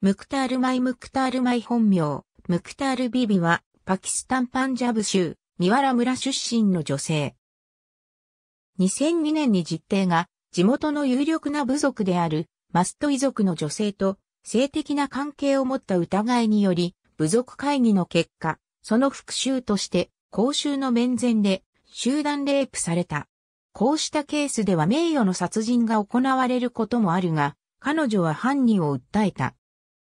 ムクタール・マイ・ムクタール・マイ本名、ムクタール・ビビは、パキスタン・パンジャブ州、ニワラ村出身の女性。2002年に実定が、地元の有力な部族である、マスト遺族の女性と、性的な関係を持った疑いにより、部族会議の結果、その復讐として、公衆の面前で、集団レイプされた。こうしたケースでは名誉の殺人が行われることもあるが、彼女は犯人を訴えた。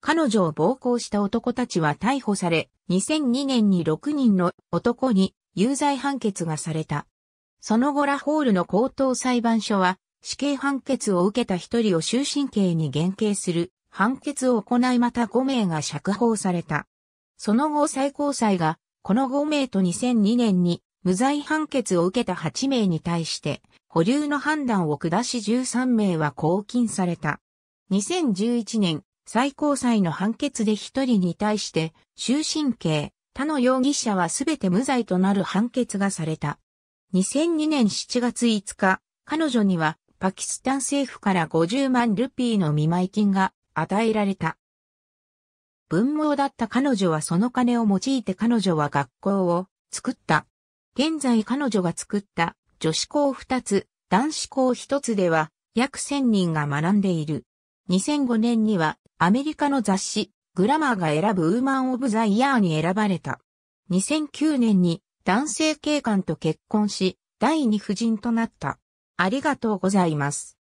彼女を暴行した男たちは逮捕され、2002年に6人の男に有罪判決がされた。その後ラホールの高等裁判所は、死刑判決を受けた一人を終身刑に減刑する判決を行いまた5名が釈放された。その後最高裁が、この5名と2002年に無罪判決を受けた8名に対して、保留の判断を下し13名は拘禁された。2011年、最高裁の判決で一人に対して、終身刑、他の容疑者はすべて無罪となる判決がされた。2002年7月5日、彼女にはパキスタン政府から50万ルピーの見舞金が与えられた。文盲だった彼女はその金を用いて彼女は学校を作った。現在彼女が作った女子校2つ、男子校1つでは約1000人が学んでいる。2005年にはアメリカの雑誌、グラマーが選ぶウーマン・オブ・ザ・イヤーに選ばれた。2009年に男性警官と結婚し、第二夫人となった。ありがとうございます。